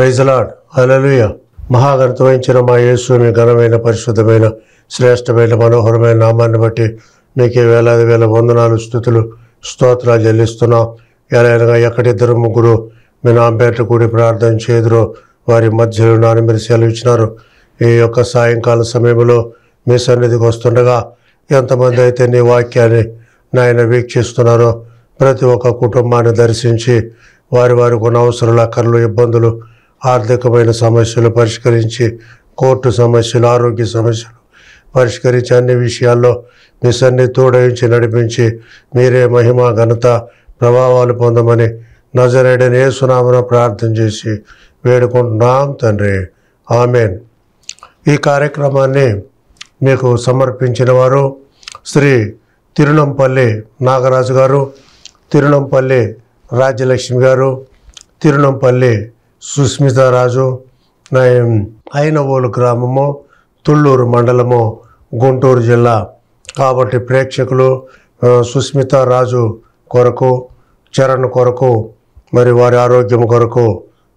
ప్రైజలాడ్ అలలుయ వహించిన మా యేసు మీ ఘనమైన పరిశుద్ధమైన శ్రేష్టమైన మనోహరమైన నామాన్ని బట్టి మీకే వేలాది వేల వందనాలు స్థుతులు స్తోత్రాలు చెల్లిస్తున్నాం ఎలాగనగా ఎక్కడిద్దరు ముగ్గురు మీ నాంపేట కూడి ప్రార్థన చేదురో వారి మధ్యలో నాన్న మీరు సెలవిచ్చినారు ఈ యొక్క సాయంకాల సమయంలో మీ సన్నిధికి వస్తుండగా ఎంతమంది అయితే నీ వాక్యాన్ని నాయన వీక్షిస్తున్నారో ప్రతి ఒక్క కుటుంబాన్ని దర్శించి వారి వారికి ఉన్న అవసరాలు అక్కర్లు ఇబ్బందులు ఆర్థికమైన సమస్యలు పరిష్కరించి కోర్టు సమస్యలు ఆరోగ్య సమస్యలు పరిష్కరించి అన్ని విషయాల్లో మిషన్ని తోడయించి నడిపించి మీరే మహిమ ఘనత ప్రభావాలు పొందమని నజరేడని ఏసునామన ప్రార్థన చేసి వేడుకుంటున్నాం తండ్రి ఆమెన్ ఈ కార్యక్రమాన్ని మీకు సమర్పించిన వారు శ్రీ తిరునంపల్లి నాగరాజు గారు తిరునంపల్లి రాజ్యలక్ష్మి గారు తిరునంపల్లి సుస్మితారాజు అయినవోలు గ్రామము తుళ్ళూరు మండలము గుంటూరు జిల్లా కాబట్టి ప్రేక్షకులు సుస్మితారాజు కొరకు చరణ్ కొరకు మరి వారి ఆరోగ్యం కొరకు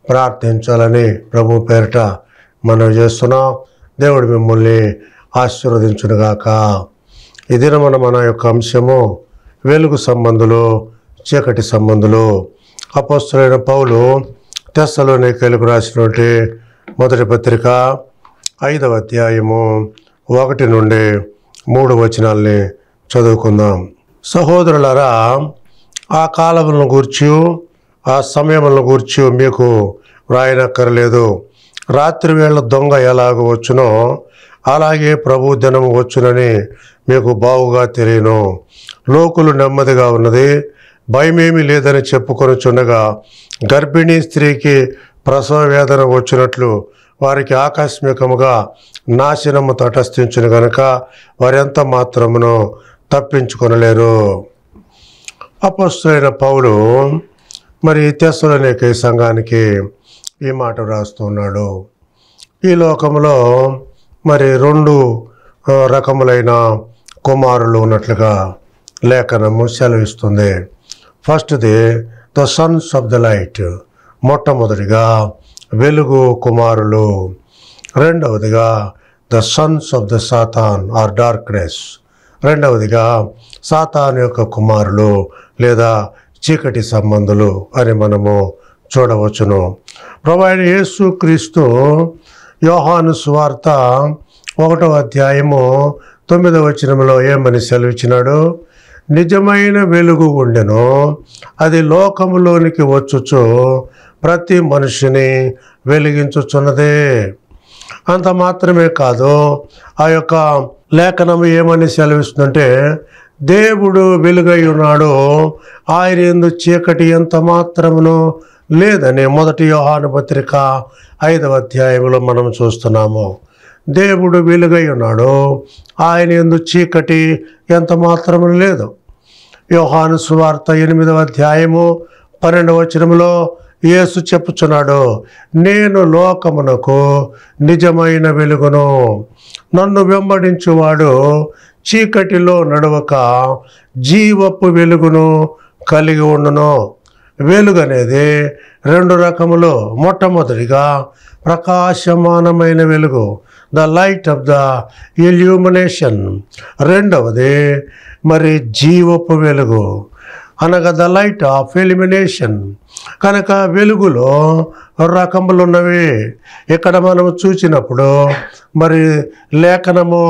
ప్రార్థించాలని ప్రభు పేరిట మనం చేస్తున్నాం దేవుడు మిమ్మల్ని ఆశీర్వదించునుగాక ఇదిన మన మన యొక్క అంశము వెలుగు సంబంధులు చీకటి సంబంధులు అపోస్తులైన పౌలు తెస్సలోనికలకు రాసినటువంటి మొదటి పత్రిక ఐదవ అధ్యాయము ఒకటి నుండి మూడు వచనాల్ని చదువుకుందాం సహోదరులరా ఆ కాలములను గూర్చి ఆ సమయములను గూర్చి మీకు వ్రాయనక్కర్లేదు రాత్రివేళ దొంగ ఎలాగ వచ్చునో అలాగే ప్రభు దినము వచ్చునని మీకు బావుగా తెలియను లోకులు నెమ్మదిగా ఉన్నది భయమేమీ లేదని చెప్పుకొనుచుండగా గర్భిణీ స్త్రీకి ప్రసవ వేదన వచ్చినట్లు వారికి ఆకస్మికముగా నాశనము తటస్థించిన గనుక వారెంత మాత్రమును తప్పించుకొనలేరు అపస్తులైన పౌలు మరి తెస్సులనేక సంఘానికి ఈ మాట రాస్తున్నాడు ఈ లోకంలో మరి రెండు రకములైన కుమారులు ఉన్నట్లుగా లేఖనము సెలవిస్తుంది ఫస్ట్ది the sons of the light మొట్టమొదటిగా వెలుగు కుమారులు రెండవదిగా the sons of the Satan or darkness రెండవదిగా సాతాన్ యొక్క కుమారులు లేదా చీకటి సంబంధులు అని మనము చూడవచ్చును ప్రొవైడ్ యేసు క్రీస్తు యోహాను స్వార్త ఒకటో అధ్యాయము తొమ్మిదవ చిన్నలో ఏమని సెలవిచ్చినాడు నిజమైన వెలుగు ఉండెను అది లోకములోనికి వచ్చుచు ప్రతి మనిషిని వెలిగించుచున్నదే అంత మాత్రమే కాదు ఆ యొక్క లేఖనం ఏమని సెలవిస్తుందంటే దేవుడు వెలుగై ఉన్నాడు ఆయన ఎందు చీకటి ఎంత మాత్రమును లేదని మొదటి యోహాను పత్రిక ఐదవ అధ్యాయంలో మనం చూస్తున్నాము దేవుడు వెలుగై ఉన్నాడు ఆయన ఎందు చీకటి ఎంత మాత్రము లేదు యోహాను సువార్త ఎనిమిదవ అధ్యాయము పన్నెండవ వచనంలో యేసు చెప్పుచున్నాడు నేను లోకమునకు నిజమైన వెలుగును నన్ను వెంబడించువాడు చీకటిలో నడవక జీవపు వెలుగును కలిగి ఉండును వెలుగు అనేది రెండు రకములు మొట్టమొదటిగా ప్రకాశమానమైన వెలుగు the light of the illumination రెండవది మరి జీవపు వెలుగు అనగా ద లైట్ ఆఫ్ ఎలిమినేషన్ కనుక వెలుగులో రకములు ఉన్నవి ఇక్కడ మనము చూసినప్పుడు మరి లేఖనము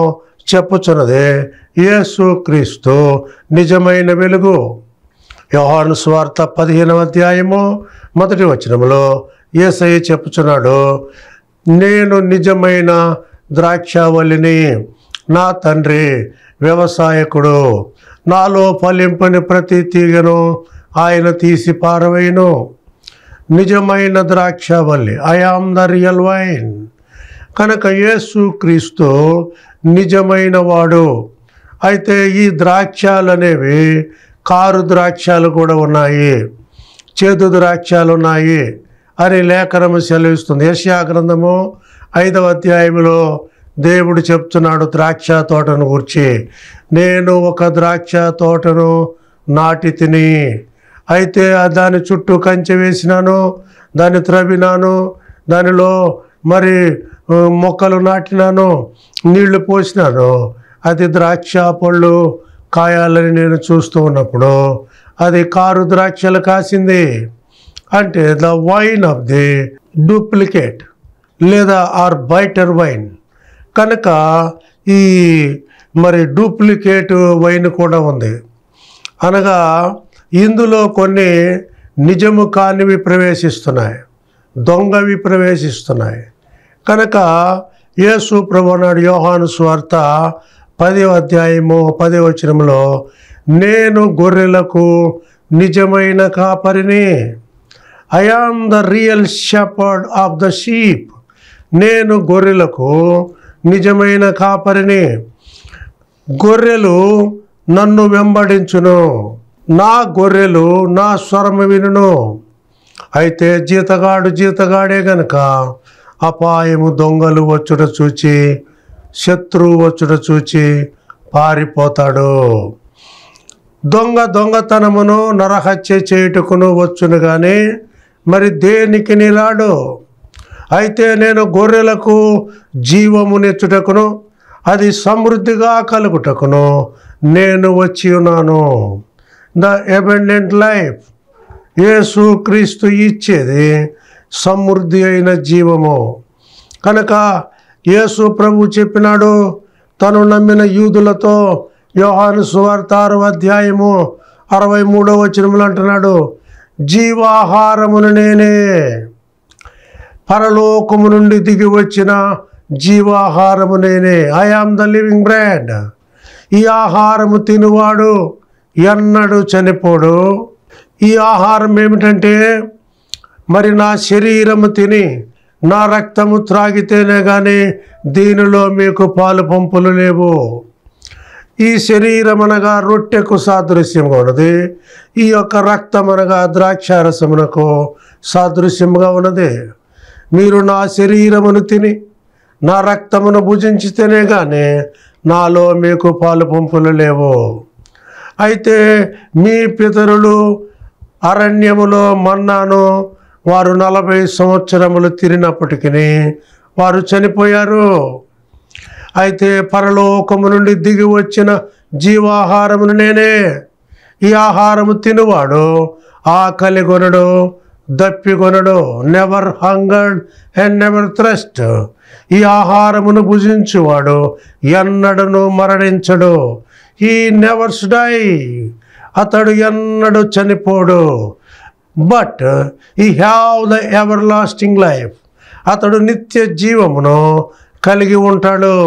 చెప్పుచున్నది యేసు క్రీస్తు నిజమైన వెలుగు యోహాను స్వార్థ పదిహేనవ అధ్యాయము మొదటి వచనంలో ఏసై చెప్పుచున్నాడు నేను నిజమైన ద్రాక్షావళిని నా తండ్రి వ్యవసాయకుడు నాలో ఫలింపని ప్రతి తీగను ఆయన తీసి పారవేయను నిజమైన ద్రాక్షవల్లి I am the real vine కనుక యేసు క్రీస్తు నిజమైన వాడు అయితే ఈ ద్రాక్షాలనేవి అనేవి కారు ద్రాక్షాలు కూడా ఉన్నాయి చేదు ద్రాక్షాలు ఉన్నాయి అని లేఖనము సెలవిస్తుంది యశ్యా గ్రంథము ఐదవ అధ్యాయంలో దేవుడు చెప్తున్నాడు ద్రాక్ష తోటను గురించి నేను ఒక ద్రాక్ష తోటను నాటి తిని అయితే దాని చుట్టూ కంచె వేసినాను దాన్ని త్రవినాను దానిలో మరి మొక్కలు నాటినాను నీళ్లు పోసినాను అది ద్రాక్ష పళ్ళు కాయాలని నేను చూస్తూ ఉన్నప్పుడు అది కారు ద్రాక్షలు కాసింది అంటే the vine of the duplicate లేదా ఆర్ బై టర్బైన్ కనుక ఈ మరి డూప్లికేట్ వైన్ కూడా ఉంది అనగా ఇందులో కొన్ని నిజము కానివి ప్రవేశిస్తున్నాయి దొంగవి ప్రవేశిస్తున్నాయి కనుక యేసు ప్రభునాడు యోహాను స్వార్త పదే అధ్యాయము పదే వచనంలో నేను గొర్రెలకు నిజమైన కాపరిని I am the real shepherd of the sheep నేను గొర్రెలకు నిజమైన కాపరిని గొర్రెలు నన్ను వెంబడించును నా గొర్రెలు నా స్వరం వినును అయితే జీతగాడు జీతగాడే గనక అపాయము దొంగలు వచ్చుట చూచి శత్రువు వచ్చుట చూచి పారిపోతాడు దొంగ దొంగతనమును నరహత్య చేయుటకును వచ్చును కానీ మరి దేనికి నిలాడు అయితే నేను గొర్రెలకు జీవము నెచ్చుటకును అది సమృద్ధిగా కలుగుటకును నేను వచ్చి ఉన్నాను ద ఎబెండెంట్ లైఫ్ యేసు క్రీస్తు ఇచ్చేది సమృద్ధి అయిన జీవము కనుక యేసు ప్రభు చెప్పినాడు తను నమ్మిన యూదులతో యోహాను సువార్త అధ్యాయము అరవై మూడవ వచనములు అంటున్నాడు జీవాహారమును నేనే పరలోకము నుండి దిగి వచ్చిన జీవాహారము నేనే I am the living bread ఈ ఆహారము తినువాడు ఎన్నడు చనిపోడు ఈ ఆహారం ఏమిటంటే మరి నా శరీరము తిని నా రక్తము త్రాగితేనే కానీ దీనిలో మీకు పాలు పంపులు లేవు ఈ శరీరం అనగా రొట్టెకు సాదృశ్యంగా ఉన్నది ఈ యొక్క రక్తం అనగా ద్రాక్షారసమునకు సాదృశ్యంగా ఉన్నది మీరు నా శరీరమును తిని నా రక్తమును తినే కానీ నాలో మీకు పాలు పంపులు లేవు అయితే మీ పితరులు అరణ్యములో మన్నాను వారు నలభై సంవత్సరములు తిరిగినప్పటికీ వారు చనిపోయారు అయితే పరలోకము నుండి దిగి వచ్చిన జీవాహారమును నేనే ఈ ఆహారము తినువాడు ఆకలి కొనడు దప్పికొనడు never hungered and never thirst ఈ ఆహారమును భుజించువాడు ఎన్నడను మరణించడు ఈ నెవర్స్ డై అతడు ఎన్నడు చనిపోడు but he have the everlasting life అతడు నిత్య జీవమును కలిగి ఉంటాడు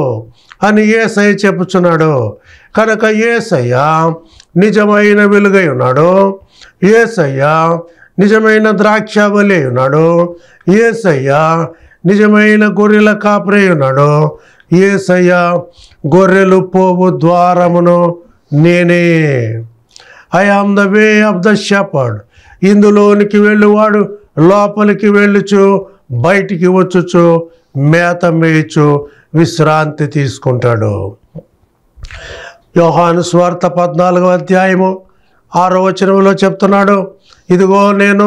అని ఏసయ్య చెప్పుచున్నాడు కనుక ఏసయ్య నిజమైన వెలుగై ఉన్నాడు ఏసయ్య నిజమైన ద్రాక్ష ఉన్నాడు ఏసయ్యా నిజమైన గొర్రెల కాపరే ఉన్నాడు ఏసయ్య గొర్రెలు పోవు ద్వారమును నేనే I am the way of the shepherd ఇందులోనికి వెళ్ళువాడు లోపలికి వెళ్ళుచు బయటికి వచ్చుచు మేత మేయచు విశ్రాంతి తీసుకుంటాడు యోహాను స్వార్థ పద్నాలుగో అధ్యాయము ఆరో వచనంలో చెప్తున్నాడు ఇదిగో నేను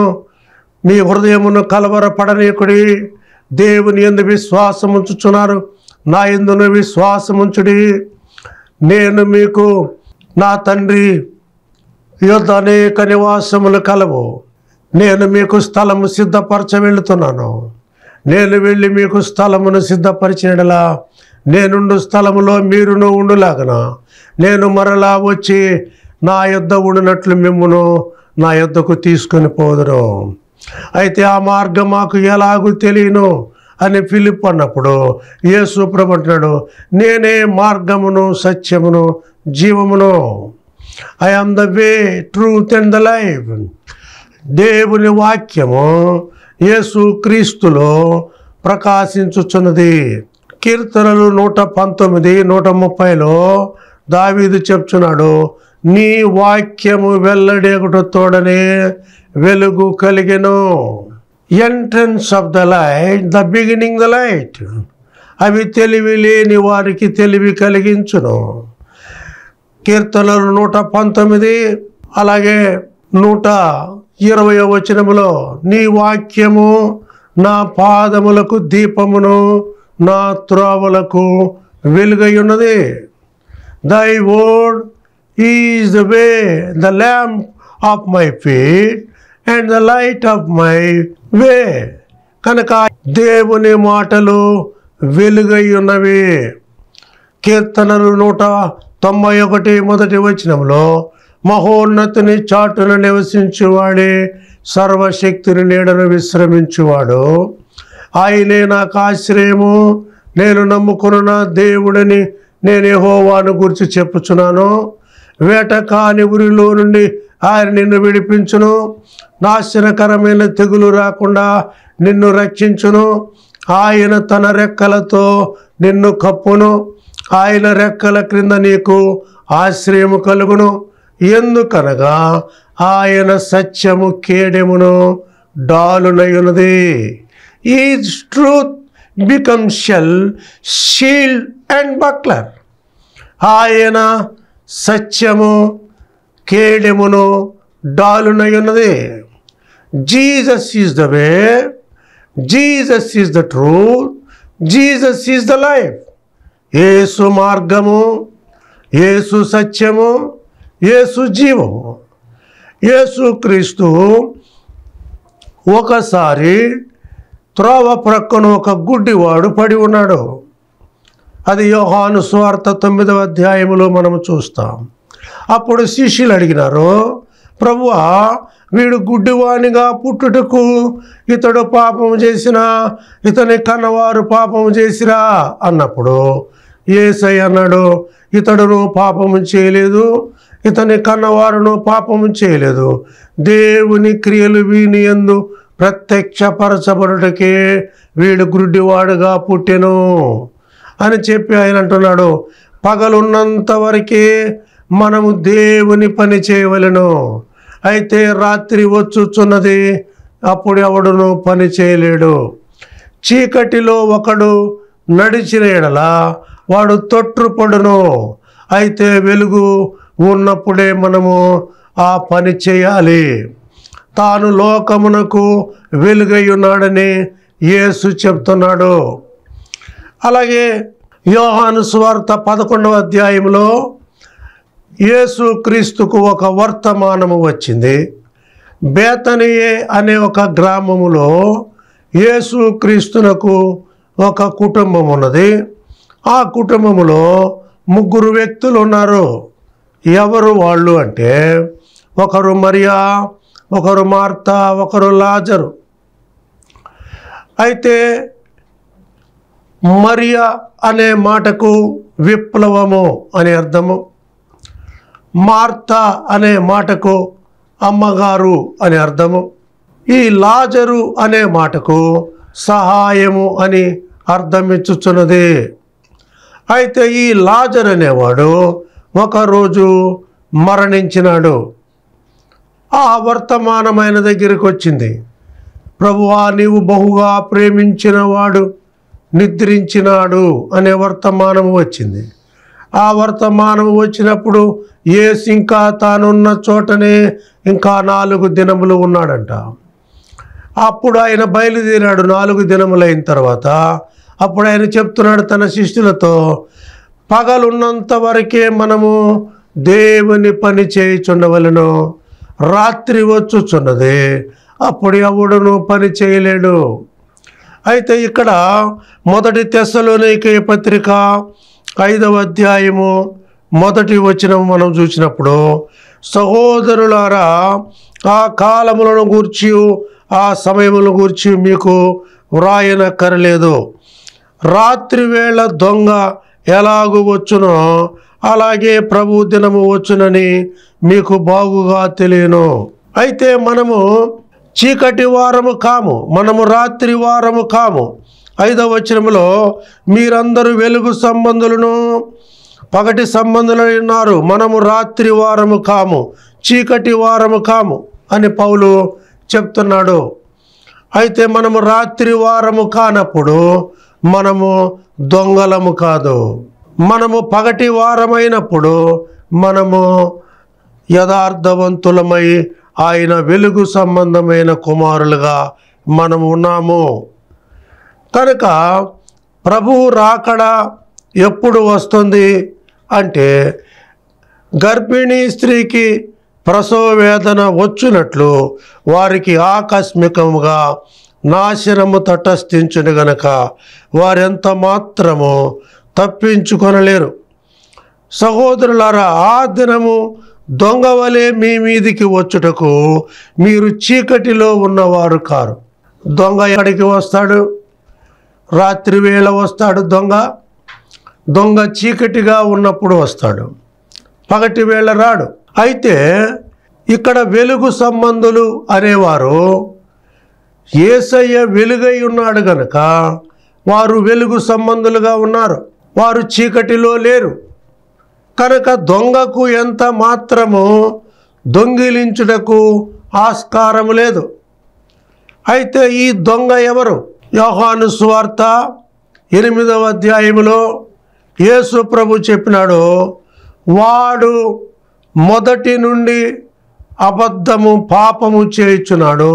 మీ హృదయమును కలవరపడనీకుడి దేవుని ఎందు విశ్వాసం ఉంచుచున్నారు నా ఎందును విశ్వాసముంచుడి నేను మీకు నా తండ్రి యుద్ధ అనేక నివాసములు కలవు నేను మీకు స్థలము సిద్ధపరచ వెళుతున్నాను నేను వెళ్ళి మీకు స్థలమును సిద్ధపరిచినలా నేనుండు స్థలములో మీరును ఉండులాగన నేను మరలా వచ్చి నా యుద్ధ ఉండినట్లు మిమ్మును నా యుద్ధకు తీసుకొని పోదురు అయితే ఆ మార్గం మాకు ఎలాగూ తెలియను అని పిలుపు అన్నప్పుడు ఏ సూప్రమంటున్నాడు నేనే మార్గమును సత్యమును జీవమును I am the way truth and the life దేవుని వాక్యము యేసు క్రీస్తులో ప్రకాశించుచున్నది కీర్తనలు నూట పంతొమ్మిది నూట ముప్పైలో దావీదు చెప్తున్నాడు నీ వాక్యము వెల్లడేగుటతోడనే వెలుగు కలిగెను entrance of the light the beginning the light అవి తెలివి లేని వారికి తెలివి కలిగించును కీర్తనలు నూట పంతొమ్మిది అలాగే నూట ఇరవై వచనములో నీ వాక్యము నా పాదములకు దీపమును నా త్రోవలకు వెలుగై ఉన్నది thy word is the way the lamp of my feet and the light of my way కనుక దేవుని మాటలు వెలుగై ఉన్నవి కీర్తనలు నూట తొంభై ఒకటి మొదటి వచనంలో మహోన్నతిని చాటును నివసించువాడే సర్వశక్తిని నీడను విశ్రమించేవాడు ఆయనే నాకు ఆశ్రయము నేను నమ్ముకున్న దేవుడని నేను యహోవాను గురించి చెప్పుచున్నాను వేటకాని ఊరిలో నుండి ఆయన నిన్ను విడిపించును నాశనకరమైన తెగులు రాకుండా నిన్ను రక్షించును ఆయన తన రెక్కలతో నిన్ను కప్పును ఆయన రెక్కల క్రింద నీకు ఆశ్రయము కలుగును ఎందుకనగా ఆయన సత్యము కేడెమును డాలునయున్నది ఈ truth become shell shield and buckler ఆయన సత్యము కేడెమును డాలునై ఉన్నది Jesus is the way Jesus is the truth Jesus is the life ఏసు మార్గము ఏసు సత్యము ఏసు జీవము క్రీస్తు ఒకసారి త్రోవ ప్రక్కన ఒక గుడ్డివాడు పడి ఉన్నాడు అది యోహాను స్వార్థ తొమ్మిదవ అధ్యాయంలో మనము చూస్తాం అప్పుడు శిష్యులు అడిగినారు ప్రభు వీడు గుడ్డివాణిగా పుట్టుటకు ఇతడు పాపం చేసిన ఇతని కన్నవారు పాపం చేసిరా అన్నప్పుడు ఏసై అన్నాడు ఇతడును పాపము చేయలేదు ఇతని కన్నవారును పాపము చేయలేదు దేవుని క్రియలు వీని ఎందు ప్రత్యక్షపరచబడుటకే వీడు గుడ్డివాడుగా పుట్టెను అని చెప్పి ఆయన అంటున్నాడు పగలున్నంత వరకే మనము దేవుని పని చేయవలను అయితే రాత్రి వచ్చుచున్నది అప్పుడు ఎవడును పని చేయలేడు చీకటిలో ఒకడు నడిచిన ఎడలా వాడు తొట్టుపడును అయితే వెలుగు ఉన్నప్పుడే మనము ఆ పని చేయాలి తాను లోకమునకు వెలుగై ఉన్నాడని యేసు చెప్తున్నాడు అలాగే యోహాను స్వార్థ పదకొండవ అధ్యాయంలో యేసు క్రీస్తుకు ఒక వర్తమానము వచ్చింది బేతనియే అనే ఒక గ్రామములో యేసు క్రీస్తునకు ఒక కుటుంబం ఉన్నది ఆ కుటుంబములో ముగ్గురు వ్యక్తులు ఉన్నారు ఎవరు వాళ్ళు అంటే ఒకరు మరియా ఒకరు మార్త ఒకరు లాజరు అయితే మరియా అనే మాటకు విప్లవము అనే అర్థము మార్త అనే మాటకు అమ్మగారు అనే అర్థము ఈ లాజరు అనే మాటకు సహాయము అని అర్థమిచ్చుచున్నది అయితే ఈ లాజర్ అనేవాడు ఒకరోజు మరణించినాడు ఆ వర్తమానమైన దగ్గరికి వచ్చింది ప్రభువా నీవు బహుగా ప్రేమించినవాడు నిద్రించినాడు అనే వర్తమానము వచ్చింది ఆ వర్తమానము వచ్చినప్పుడు ఏసు ఇంకా తానున్న చోటనే ఇంకా నాలుగు దినములు ఉన్నాడంట అప్పుడు ఆయన బయలుదేరాడు నాలుగు దినములైన తర్వాత అప్పుడు ఆయన చెప్తున్నాడు తన శిష్యులతో పగలున్నంత వరకే మనము దేవుని పని చేయుచుండవలను రాత్రి వచ్చుచున్నది అప్పుడు ఎవడును పని చేయలేడు అయితే ఇక్కడ మొదటి తెస్సలోనికే పత్రిక ఐదవ అధ్యాయము మొదటి వచనం మనం చూసినప్పుడు సహోదరులారా ఆ కాలములను గూర్చి ఆ సమయములను గూర్చి మీకు వ్రాయనక్కరలేదు రాత్రివేళ దొంగ ఎలాగూ వచ్చునో అలాగే ప్రభు దినము వచ్చునని మీకు బాగుగా తెలియను అయితే మనము చీకటి వారము కాము మనము రాత్రి వారము కాము ఐదవ వచనంలో మీరందరూ వెలుగు సంబంధులను పగటి సంబంధులు ఉన్నారు మనము రాత్రి వారము కాము చీకటి వారము కాము అని పౌలు చెప్తున్నాడు అయితే మనము రాత్రి వారము కానప్పుడు మనము దొంగలము కాదు మనము పగటి వారమైనప్పుడు మనము యథార్థవంతులమై ఆయన వెలుగు సంబంధమైన కుమారులుగా మనం ఉన్నాము కనుక ప్రభువు రాకడ ఎప్పుడు వస్తుంది అంటే గర్భిణీ స్త్రీకి ప్రసవ వేదన వచ్చినట్లు వారికి ఆకస్మికముగా నాశనము తటస్థించును గనక వారెంత మాత్రము తప్పించుకొనలేరు సహోదరులారా ఆ దినము దొంగవలే మీ మీదికి వచ్చుటకు మీరు చీకటిలో ఉన్నవారు కారు దొంగ ఎక్కడికి వస్తాడు రాత్రి వేళ వస్తాడు దొంగ దొంగ చీకటిగా ఉన్నప్పుడు వస్తాడు పగటి వేళ రాడు అయితే ఇక్కడ వెలుగు సంబంధులు అనేవారు ఏసయ్య వెలుగై ఉన్నాడు గనక వారు వెలుగు సంబంధులుగా ఉన్నారు వారు చీకటిలో లేరు కనుక దొంగకు ఎంత మాత్రము దొంగిలించుటకు ఆస్కారం లేదు అయితే ఈ దొంగ ఎవరు యోహాను స్వార్త ఎనిమిదవ అధ్యాయంలో యేసు ప్రభు చెప్పినాడు వాడు మొదటి నుండి అబద్ధము పాపము చేయుచున్నాడు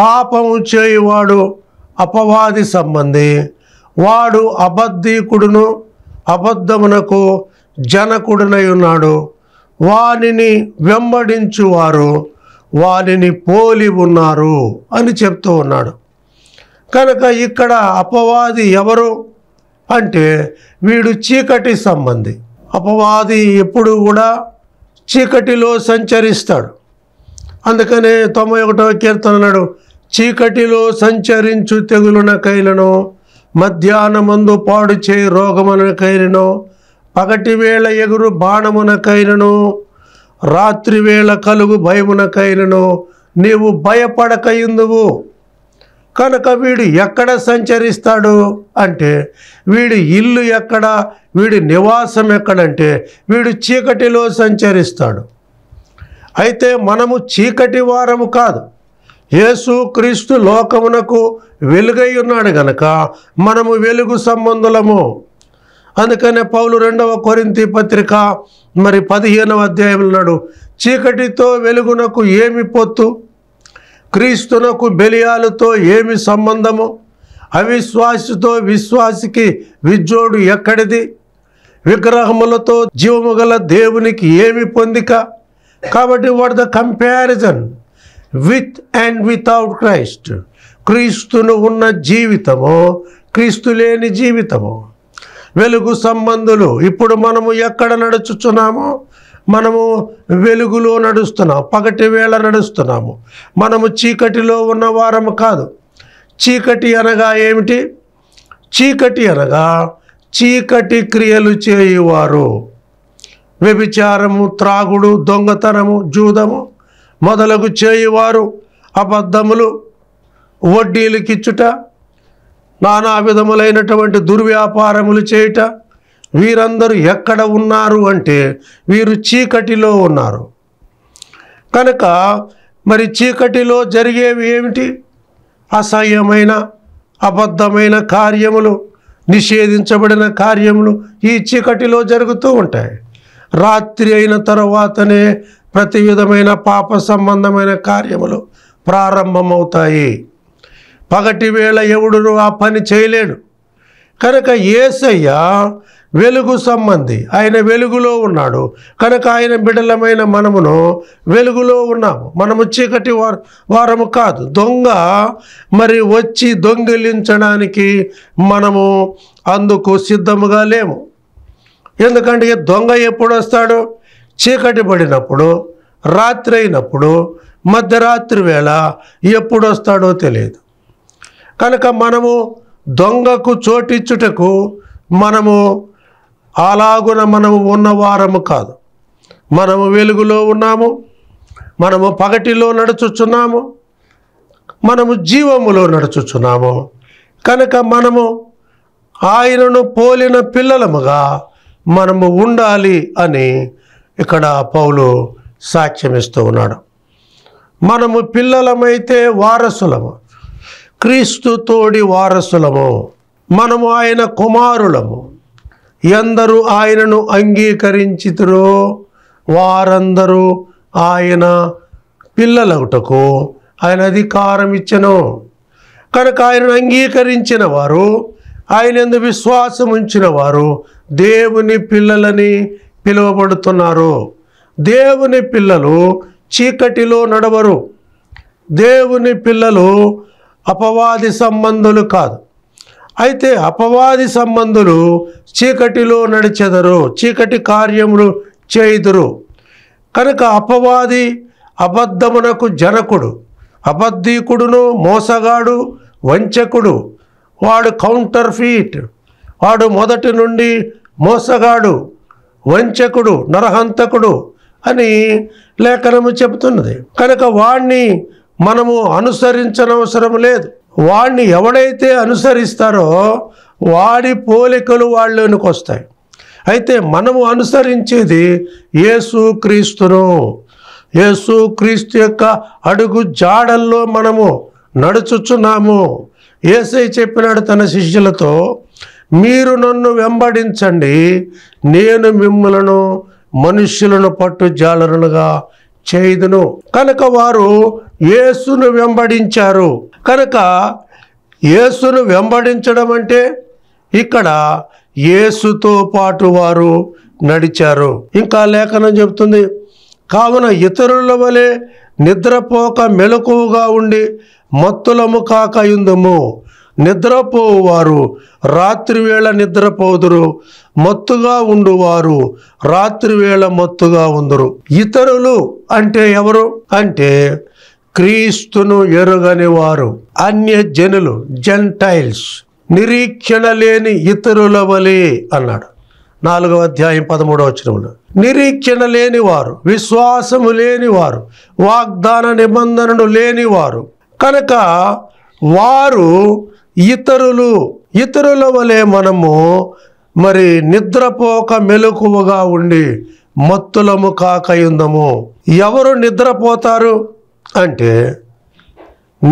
పాపము చేయువాడు అపవాది సంబంధి వాడు అబద్ధీకుడును అబద్ధమునకు జనకుడునై ఉన్నాడు వానిని వెంబడించువారు వానిని పోలి ఉన్నారు అని చెప్తూ ఉన్నాడు కనుక ఇక్కడ అపవాది ఎవరు అంటే వీడు చీకటి సంబంధి అపవాది ఎప్పుడు కూడా చీకటిలో సంచరిస్తాడు అందుకనే తొంభై ఒకటవ కీర్తన చీకటిలో సంచరించు తెగులున కైలను మధ్యాహ్నమందు పాడు చేయి రోగమన కైలను పగటివేళ ఎగురు బాణమునకైనను రాత్రివేళ కలుగు భయమునకైనను నీవు భయపడకయుందువు కనుక వీడు ఎక్కడ సంచరిస్తాడు అంటే వీడి ఇల్లు ఎక్కడ వీడి నివాసం ఎక్కడంటే వీడు చీకటిలో సంచరిస్తాడు అయితే మనము చీకటి వారము కాదు యేసు క్రీస్తు లోకమునకు వెలుగై ఉన్నాడు గనక మనము వెలుగు సంబంధులము అందుకనే పౌలు రెండవ కొరింతి పత్రిక మరి పదిహేనవ అధ్యాయంలో చీకటితో వెలుగునకు ఏమి పొత్తు క్రీస్తునకు బెలియాలతో ఏమి సంబంధము అవిశ్వాసితో విశ్వాసికి విజ్జోడు ఎక్కడిది విగ్రహములతో జీవము గల దేవునికి ఏమి పొందిక కాబట్టి what the comparison with and without Christ క్రీస్తును ఉన్న జీవితము క్రీస్తు లేని జీవితము వెలుగు సంబంధులు ఇప్పుడు మనము ఎక్కడ నడుచుచున్నాము మనము వెలుగులో నడుస్తున్నాము పగటి వేళ నడుస్తున్నాము మనము చీకటిలో ఉన్న వారము కాదు చీకటి అనగా ఏమిటి చీకటి అనగా చీకటి క్రియలు చేయువారు వ్యభిచారము త్రాగుడు దొంగతనము జూదము మొదలగు చేయువారు అబద్ధములు వడ్డీలకిచ్చుట నానా విధములైనటువంటి దుర్వ్యాపారములు చేయుట వీరందరూ ఎక్కడ ఉన్నారు అంటే వీరు చీకటిలో ఉన్నారు కనుక మరి చీకటిలో జరిగేవి ఏమిటి అసహ్యమైన అబద్ధమైన కార్యములు నిషేధించబడిన కార్యములు ఈ చీకటిలో జరుగుతూ ఉంటాయి రాత్రి అయిన తర్వాతనే ప్రతి విధమైన పాప సంబంధమైన కార్యములు ప్రారంభమవుతాయి పగటి వేళ ఎవడును ఆ పని చేయలేడు కనుక ఏసయ్య వెలుగు సంబంధి ఆయన వెలుగులో ఉన్నాడు కనుక ఆయన బిడలమైన మనమును వెలుగులో ఉన్నాము మనము చీకటి వార వారము కాదు దొంగ మరి వచ్చి దొంగిలించడానికి మనము అందుకు సిద్ధముగా లేము ఎందుకంటే దొంగ ఎప్పుడు వస్తాడు చీకటి పడినప్పుడు రాత్రి అయినప్పుడు మధ్యరాత్రి వేళ ఎప్పుడు వస్తాడో తెలియదు కనుక మనము దొంగకు చోటిచ్చుటకు మనము అలాగున మనము ఉన్నవారము కాదు మనము వెలుగులో ఉన్నాము మనము పగటిలో నడుచుచున్నాము మనము జీవములో నడుచుచున్నాము కనుక మనము ఆయనను పోలిన పిల్లలముగా మనము ఉండాలి అని ఇక్కడ పౌలు సాక్ష్యమిస్తూ ఉన్నాడు మనము పిల్లలమైతే వారసులము క్రీస్తుతోడి వారసులము మనము ఆయన కుమారులము ఎందరూ ఆయనను అంగీకరించితురో వారందరూ ఆయన పిల్లలగుటకు ఆయన అధికారం ఇచ్చను కనుక ఆయనను అంగీకరించిన వారు ఆయన ఎందు విశ్వాసం ఉంచిన వారు దేవుని పిల్లలని పిలువబడుతున్నారు దేవుని పిల్లలు చీకటిలో నడవరు దేవుని పిల్లలు అపవాది సంబంధులు కాదు అయితే అపవాది సంబంధులు చీకటిలో నడిచెదరు చీకటి కార్యములు చేయుదురు కనుక అపవాది అబద్ధమునకు జనకుడు అబద్ధీకుడును మోసగాడు వంచకుడు వాడు కౌంటర్ ఫీట్ వాడు మొదటి నుండి మోసగాడు వంచకుడు నరహంతకుడు అని లేఖనము చెబుతున్నది కనుక వాణ్ణి మనము అనుసరించనవసరం లేదు వాడిని ఎవడైతే అనుసరిస్తారో వాడి పోలికలు వాళ్ళలోనికి వస్తాయి అయితే మనము అనుసరించేది ఏసుక్రీస్తును క్రీస్తును యేసు క్రీస్తు యొక్క అడుగు జాడల్లో మనము నడుచుచున్నాము ఏసై చెప్పినాడు తన శిష్యులతో మీరు నన్ను వెంబడించండి నేను మిమ్మలను మనుష్యులను పట్టు జాలరులుగా చేయుదును కనుక వారు యేసును వెంబడించారు కనుక యేసును వెంబడించడం అంటే ఇక్కడ యేసుతో పాటు వారు నడిచారు ఇంకా లేఖనం చెబుతుంది కావున ఇతరుల వలె నిద్రపోక మెలకువగా ఉండి మత్తులము కాక ఇందుము నిద్రపోవారు రాత్రివేళ నిద్రపోదురు మత్తుగా ఉండువారు రాత్రివేళ మత్తుగా ఉందరు ఇతరులు అంటే ఎవరు అంటే క్రీస్తును ఎరుగని వారు అన్య జనులు జెంటైల్స్ నిరీక్షణ లేని ఇతరుల వలె అన్నాడు నాలుగవ అధ్యాయం పదమూడవ వచనంలో నిరీక్షణ లేనివారు విశ్వాసము లేనివారు వాగ్దాన నిబంధనలు లేనివారు కనుక వారు ఇతరులు ఇతరుల వలె మనము మరి నిద్రపోక మెలకువగా ఉండి మత్తులము కాకయుందము ఎవరు నిద్రపోతారు అంటే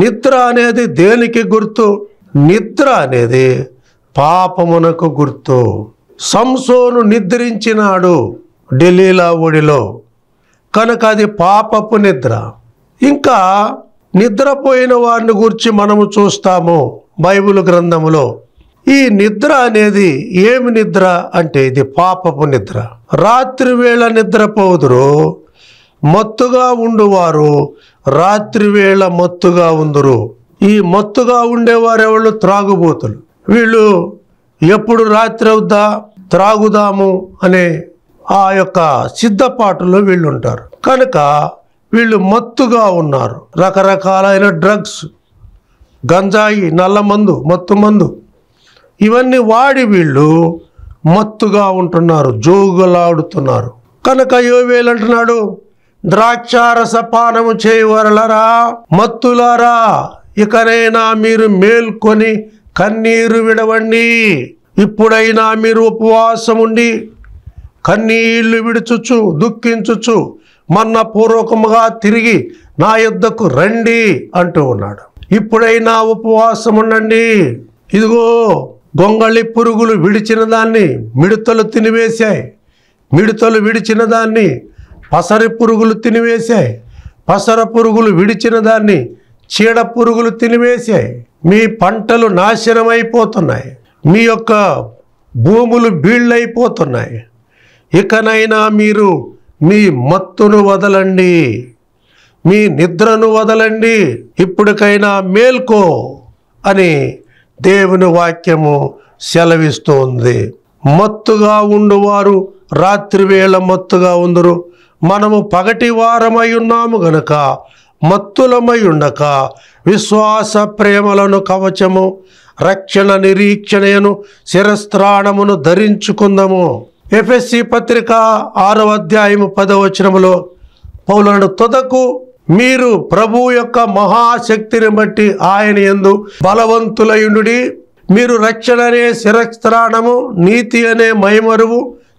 నిద్ర అనేది దేనికి గుర్తు నిద్ర అనేది పాపమునకు గుర్తు సంసోను నిద్రించినాడు ఢిల్లీలా ఒడిలో కనుక అది పాపపు నిద్ర ఇంకా నిద్రపోయిన వారిని గురించి మనము చూస్తాము బైబిల్ గ్రంథములో ఈ నిద్ర అనేది ఏమి నిద్ర అంటే ఇది పాపపు నిద్ర రాత్రి వేళ నిద్రపోదురు మత్తుగా ఉండువారు రాత్రి వేళ మత్తుగా ఉందరు ఈ మత్తుగా ఉండేవారెవళ్ళు త్రాగుబోతులు వీళ్ళు ఎప్పుడు రాత్రి అవుద్దా త్రాగుదాము అనే ఆ యొక్క సిద్ధపాటులో వీళ్ళు ఉంటారు కనుక వీళ్ళు మత్తుగా ఉన్నారు రకరకాలైన డ్రగ్స్ గంజాయి నల్లమందు మత్తు మందు ఇవన్నీ వాడి వీళ్ళు మత్తుగా ఉంటున్నారు జోగులాడుతున్నారు కనుక యోవేలు అంటున్నాడు ద్రాక్షారస పానము చేయవరలరా మత్తులారా ఇకనైనా మీరు మేల్కొని కన్నీరు విడవండి ఇప్పుడైనా మీరు ఉపవాసం ఉండి కన్నీళ్లు విడుచుచు దుఃఖించుచు మన్న పూర్వకముగా తిరిగి నా యుద్ధకు రండి అంటూ ఉన్నాడు ఇప్పుడైనా ఉపవాసం ఉండండి ఇదిగో గొంగళి పురుగులు విడిచిన దాన్ని మిడతలు తినివేశాయి మిడతలు విడిచిన దాన్ని పసరి పురుగులు తినివేశాయి పసర పురుగులు విడిచిన దాన్ని చీడ పురుగులు తినివేశాయి మీ పంటలు నాశనమైపోతున్నాయి మీ యొక్క భూములు బీళ్ళైపోతున్నాయి ఇకనైనా మీరు మీ మత్తును వదలండి మీ నిద్రను వదలండి ఇప్పటికైనా మేల్కో అని దేవుని వాక్యము సెలవిస్తోంది మత్తుగా ఉండువారు రాత్రివేళ మత్తుగా ఉందరు మనము పగటి వారమై ఉన్నాము గనక మత్తులమై ఉండక విశ్వాస ప్రేమలను కవచము రక్షణ నిరీక్షణను శిరస్త్రాణమును ధరించుకుందాము ఎఫ్ఎస్సి పత్రిక ఆరో అధ్యాయము పదవచనములో పౌలను తొదకు మీరు ప్రభు యొక్క మహాశక్తిని బట్టి ఆయన ఎందు బలవంతులయుండు మీరు రక్షణ అనే శిరస్త్రాణము నీతి అనే మైమరువు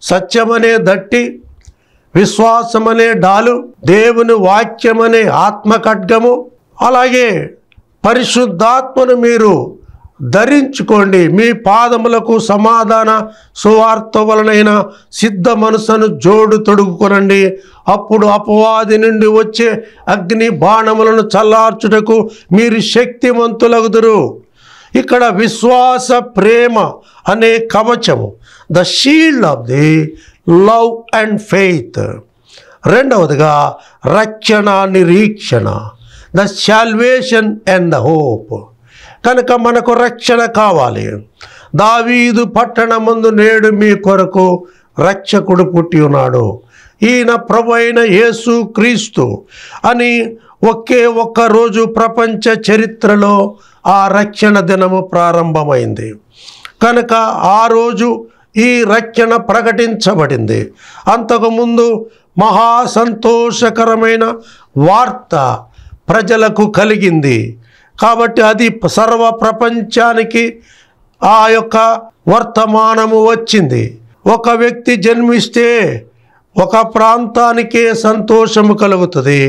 సత్యమనే దట్టి విశ్వాసమనే డాలు దేవుని వాక్యమనే ఆత్మకడ్గము అలాగే పరిశుద్ధాత్మను మీరు ధరించుకోండి మీ పాదములకు సమాధాన సువార్త వలనైన సిద్ధ మనసును జోడు తొడుగుకొనండి అప్పుడు అపవాది నుండి వచ్చే అగ్ని బాణములను చల్లార్చుటకు మీరు శక్తివంతులగుదురు ఇక్కడ విశ్వాస ప్రేమ అనే కవచము the shield of the love and faith రెండవదిగా రక్షణ నిరీక్షణ the salvation and the hope కనుక మనకు రక్షణ కావాలి దావీదు పట్టణమందు నేడు మీ కొరకు రక్షకుడు పుట్టి ఉన్నాడు ఈయన ప్రభు అయిన యేసు క్రీస్తు అని ఒకే ఒక్క రోజు ప్రపంచ చరిత్రలో ఆ రక్షణ దినము ప్రారంభమైంది కనుక ఆ రోజు ఈ రక్షణ ప్రకటించబడింది అంతకుముందు మహా సంతోషకరమైన వార్త ప్రజలకు కలిగింది కాబట్టి అది సర్వ ప్రపంచానికి ఆ యొక్క వర్తమానము వచ్చింది ఒక వ్యక్తి జన్మిస్తే ఒక ప్రాంతానికే సంతోషము కలుగుతుంది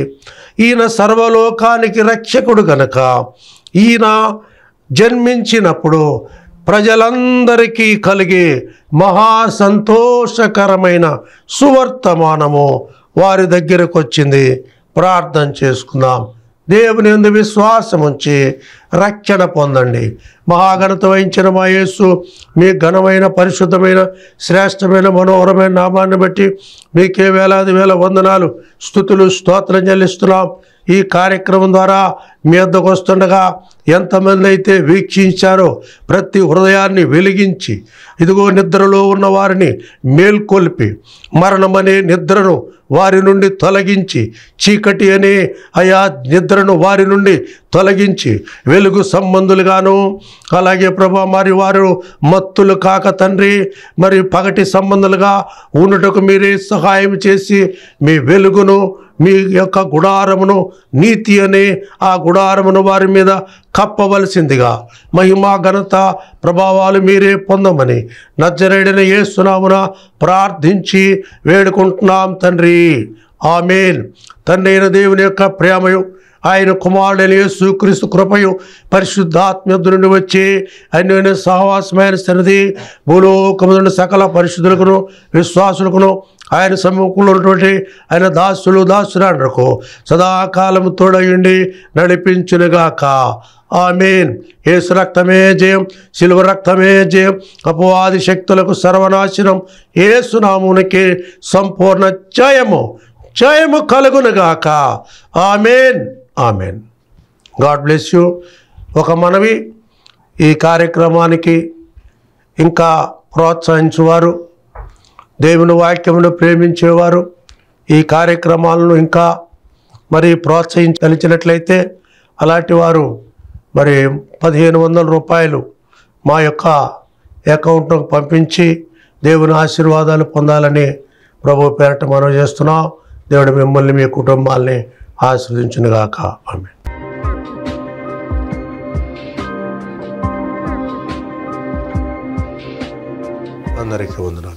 ఈయన సర్వలోకానికి రక్షకుడు గనక ఈయన జన్మించినప్పుడు ప్రజలందరికీ కలిగే మహా సంతోషకరమైన సువర్తమానము వారి దగ్గరకు వచ్చింది ప్రార్థన చేసుకుందాం దేవుని ఎందు విశ్వాసం ఉంచి రక్షణ పొందండి మహాగణత వహించిన మా యేసు మీ ఘనమైన పరిశుద్ధమైన శ్రేష్టమైన మనోహరమైన నామాన్ని బట్టి మీకే వేలాది వేల వందనాలు స్థుతులు స్తోత్రం చెల్లిస్తున్నాం ఈ కార్యక్రమం ద్వారా మీ వద్దకు వస్తుండగా ఎంతమంది అయితే వీక్షించారో ప్రతి హృదయాన్ని వెలిగించి ఇదిగో నిద్రలో ఉన్న వారిని మేల్కొల్పి మరణమనే నిద్రను వారి నుండి తొలగించి చీకటి అనే అయా నిద్రను వారి నుండి తొలగించి వెలుగు సంబంధులుగాను అలాగే ప్రభా మరి వారు మత్తులు కాక తండ్రి మరి పగటి సంబంధులుగా ఉండటకు మీరే సహాయం చేసి మీ వెలుగును మీ యొక్క గుడారమును నీతి అనే ఆ గు గుడారమును వారి మీద కప్పవలసిందిగా మహిమా ఘనత ప్రభావాలు మీరే పొందమని ఏ సునామున ప్రార్థించి వేడుకుంటున్నాం తండ్రి ఆమెన్ తండ్రి అయిన దేవుని యొక్క ప్రేమయు ఆయన కుమారుడని యేసుక్రీస్తు కృపయు పరిశుద్ధాత్మ్యత నుండి వచ్చి అన్యోన్య సహవాసమైన సరిది భూలోకము నుండి సకల పరిశుద్ధులకును విశ్వాసులకును ఆయన సమూహంలో ఉన్నటువంటి ఆయన దాసులు దాసురాడకు సదాకాలం తోడయుండి నడిపించునుగాక ఆమెన్ ఏసు రక్తమే జయం సిలువ రక్తమే జయం అపవాది శక్తులకు సర్వనాశనం ఏసునామునికి సంపూర్ణ జయము జయము కలుగునుగాక amen amen God bless you ఒక మనవి ఈ కార్యక్రమానికి ఇంకా ప్రోత్సహించేవారు దేవుని వాక్యమును ప్రేమించేవారు ఈ కార్యక్రమాలను ఇంకా మరి ప్రోత్సహించలిచినట్లయితే అలాంటి వారు మరి పదిహేను వందల రూపాయలు మా యొక్క అకౌంట్కు పంపించి దేవుని ఆశీర్వాదాలు పొందాలని ప్రభు పేరట మనం చేస్తున్నాం దేవుడు మిమ్మల్ని మీ కుటుంబాల్ని ఆశ్రయించునుగాక ఆమె అందరికీ వందనాలు